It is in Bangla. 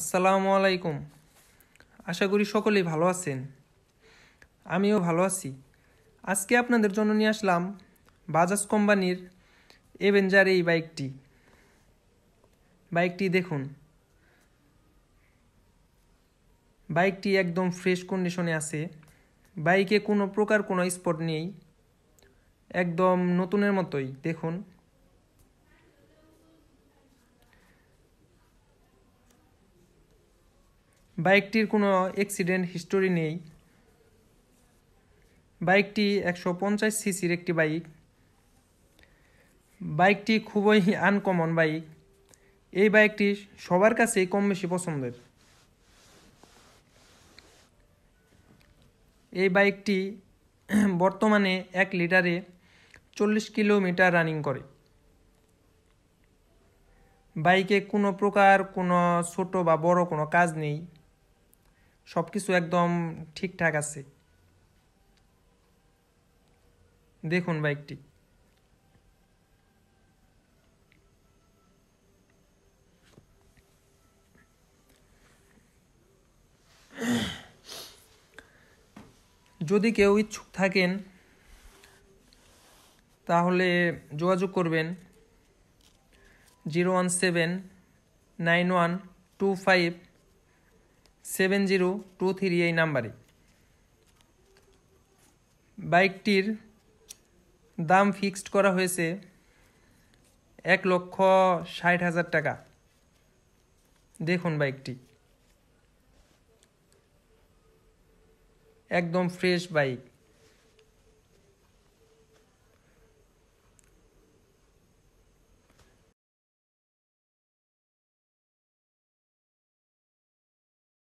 আসসালামু আলাইকুম আশা করি সকলেই ভালো আছেন আমিও ভালো আছি আজকে আপনাদের জন্য নিয়ে আসলাম বাজাজ কোম্পানির এভেঞ্জার এই বাইকটি বাইকটি দেখুন বাইকটি একদম ফ্রেশ কন্ডিশনে আছে বাইকে কোনো প্রকার কোনো স্পট নেই একদম নতুনের মতোই দেখুন বাইকটির কোনো অ্যাক্সিডেন্ট হিস্টোরি নেই বাইকটি একশো পঞ্চাশ সিসির একটি বাইক বাইকটি খুবই আনকমন বাইক এই বাইকটি সবার কাছেই কম বেশি পছন্দের এই বাইকটি বর্তমানে এক লিটারে চল্লিশ কিলোমিটার রানিং করে বাইকে কোনো প্রকার কোনো ছোট বা বড় কোনো কাজ নেই সব কিছু একদম ঠিকঠাক আছে দেখুন বাইকটি যদি কেউ ইচ্ছুক থাকেন তাহলে যোগাযোগ করবেন zero one seven nine one two five seven zero two three এই নাম্বারে বাইকটির দাম ফিক্সড করা হয়েছে এক লক্ষ ষাট হাজার টাকা দেখুন বাইকটি একদম ফ্রেশ বাইক